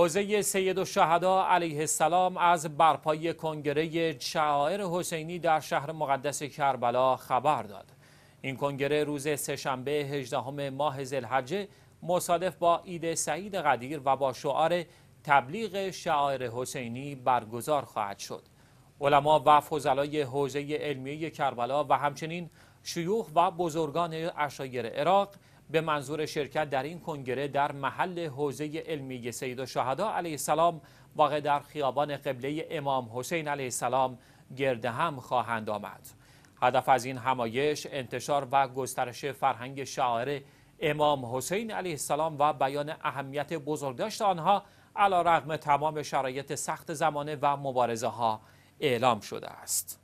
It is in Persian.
حوزه سید و علیه السلام از برپایی کنگره شعائر حسینی در شهر مقدس کربلا خبر داد. این کنگره روز سهشنبه 18 ماه زلحجه مصادف با عید سعید قدیر و با شعار تبلیغ شعائر حسینی برگزار خواهد شد. علما و فضلای حوزه علمیه کربلا و همچنین شیوخ و بزرگان اشایر عراق به منظور شرکت در این کنگره در محل حوزه علمی سید و شهدا علیه السلام واقع در خیابان قبله امام حسین علیه السلام گرد هم خواهند آمد هدف از این همایش انتشار و گسترش فرهنگ شاعر امام حسین علیه السلام و بیان اهمیت بزرگداشت آنها علا رغم تمام شرایط سخت زمانه و مبارزه ها اعلام شده است.